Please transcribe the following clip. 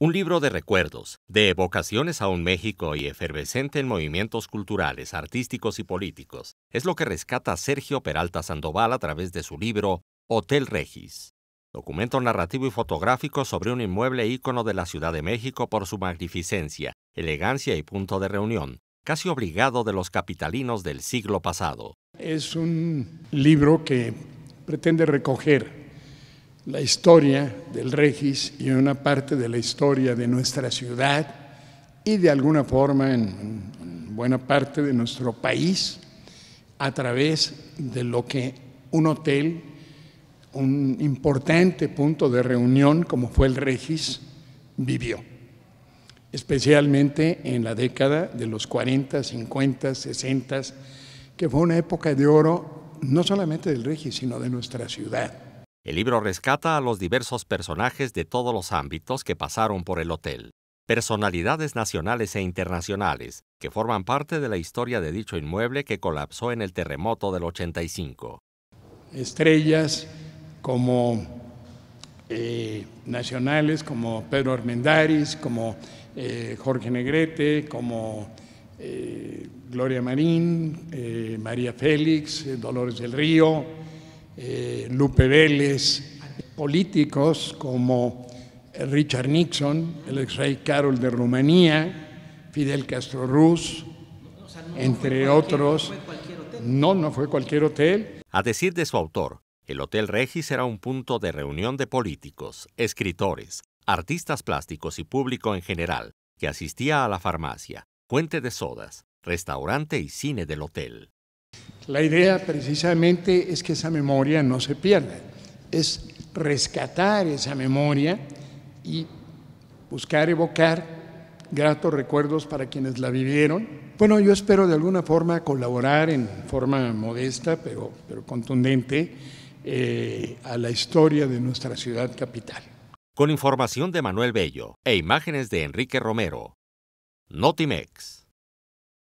Un libro de recuerdos, de evocaciones a un México y efervescente en movimientos culturales, artísticos y políticos, es lo que rescata Sergio Peralta Sandoval a través de su libro Hotel Regis, documento narrativo y fotográfico sobre un inmueble ícono de la Ciudad de México por su magnificencia, elegancia y punto de reunión, casi obligado de los capitalinos del siglo pasado. Es un libro que pretende recoger la historia del Regis y una parte de la historia de nuestra ciudad y de alguna forma en, buena parte de nuestro país a través de lo que un hotel, un importante punto de reunión como fue el Regis, vivió, especialmente en la década de los 40, 50, 60, que fue una época de oro no solamente del Regis, sino de nuestra ciudad. El libro rescata a los diversos personajes de todos los ámbitos que pasaron por el hotel, personalidades nacionales e internacionales que forman parte de la historia de dicho inmueble que colapsó en el terremoto del 85. Estrellas como eh, nacionales, como Pedro Armendáriz, como eh, Jorge Negrete, como eh, Gloria Marín, María Félix, Dolores del Río, eh, Lupe Vélez, políticos como Richard Nixon, el ex rey Carol de Rumanía, Fidel Castro Ruz, entre otros. No, no fue cualquier hotel. A decir de su autor, el Hotel Regis era un punto de reunión de políticos, escritores, artistas plásticos y público en general, que asistía a la farmacia, fuente de sodas, restaurante y cine del hotel. La idea precisamente es que esa memoria no se pierda, es rescatar esa memoria y buscar evocar gratos recuerdos para quienes la vivieron. Bueno, yo espero de alguna forma colaborar en forma modesta, pero, contundente, eh, a la historia de nuestra ciudad capital. Con información de Manuel Bello e imágenes de Enrique Romero. Notimex.